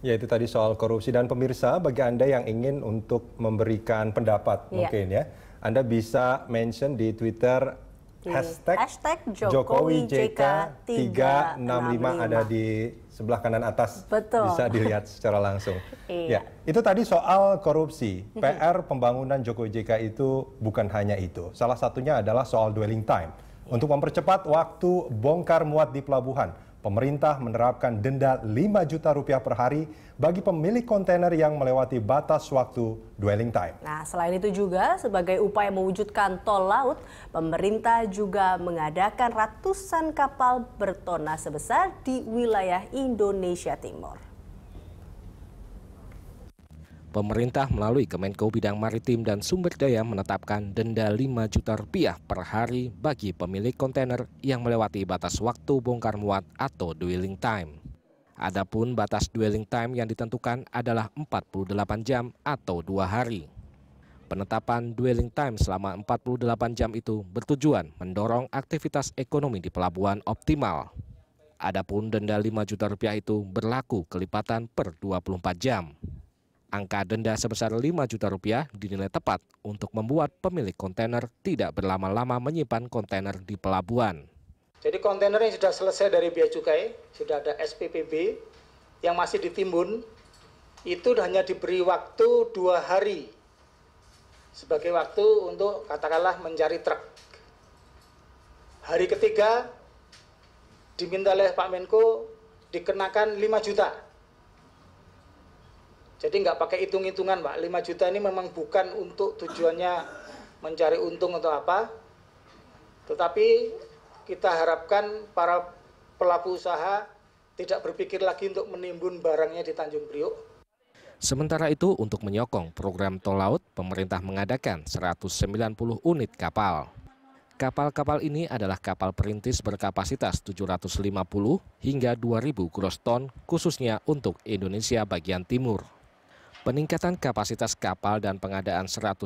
Ya itu tadi soal korupsi dan pemirsa bagi Anda yang ingin untuk memberikan pendapat ya. mungkin ya. Anda bisa mention di Twitter Ini. hashtag, hashtag Jokowi, Jokowi JK 365 ada di sebelah kanan atas Betul. bisa dilihat secara langsung. Iya. Ya, itu tadi soal korupsi. PR pembangunan Jokowi JK itu bukan hanya itu. Salah satunya adalah soal dwelling time iya. untuk mempercepat waktu bongkar muat di pelabuhan pemerintah menerapkan denda 5 juta rupiah per hari bagi pemilik kontainer yang melewati batas waktu dwelling time. Nah, selain itu juga sebagai upaya mewujudkan tol laut, pemerintah juga mengadakan ratusan kapal bertona sebesar di wilayah Indonesia Timur. Pemerintah melalui Kemenko Bidang Maritim dan Sumber Daya menetapkan denda 5 juta rupiah per hari bagi pemilik kontainer yang melewati batas waktu bongkar muat atau dwelling time. Adapun batas dwelling time yang ditentukan adalah 48 jam atau dua hari. Penetapan dwelling time selama 48 jam itu bertujuan mendorong aktivitas ekonomi di pelabuhan optimal. Adapun denda 5 juta rupiah itu berlaku kelipatan per 24 jam. Angka denda sebesar 5 juta rupiah dinilai tepat untuk membuat pemilik kontainer tidak berlama-lama menyimpan kontainer di pelabuhan. Jadi kontainer yang sudah selesai dari biaya Cukai, sudah ada SPPB, yang masih ditimbun, itu hanya diberi waktu dua hari sebagai waktu untuk katakanlah mencari truk. Hari ketiga diminta oleh Pak Menko dikenakan 5 juta jadi nggak pakai hitung-hitungan, Pak. 5 juta ini memang bukan untuk tujuannya mencari untung atau apa. Tetapi kita harapkan para pelaku usaha tidak berpikir lagi untuk menimbun barangnya di Tanjung Priok. Sementara itu, untuk menyokong program tol laut, pemerintah mengadakan 190 unit kapal. Kapal-kapal ini adalah kapal perintis berkapasitas 750 hingga 2000 gross ton khususnya untuk Indonesia bagian timur. Peningkatan kapasitas kapal dan pengadaan 190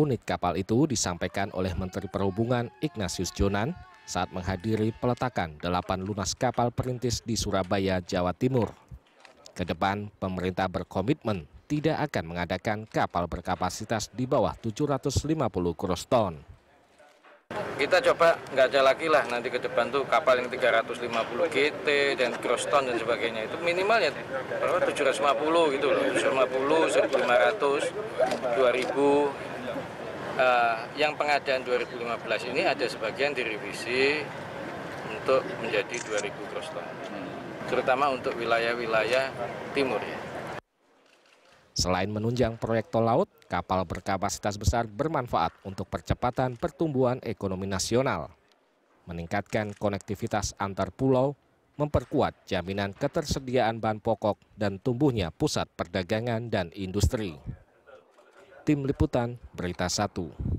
unit kapal itu disampaikan oleh Menteri Perhubungan Ignatius Jonan saat menghadiri peletakan 8 lunas kapal perintis di Surabaya, Jawa Timur. Kedepan, pemerintah berkomitmen tidak akan mengadakan kapal berkapasitas di bawah 750 kroston kita coba nggak ada lagi lah nanti ke depan tuh kapal yang 350 GT dan ton dan sebagainya itu minimalnya berapa 750 gitu loh 750 1500 2000 uh, yang pengadaan 2015 ini ada sebagian direvisi untuk menjadi 2000 ton, terutama untuk wilayah-wilayah timur ya Selain menunjang proyek tol laut, kapal berkapasitas besar bermanfaat untuk percepatan pertumbuhan ekonomi nasional, meningkatkan konektivitas antar pulau, memperkuat jaminan ketersediaan bahan pokok dan tumbuhnya pusat perdagangan dan industri. Tim Liputan Berita 1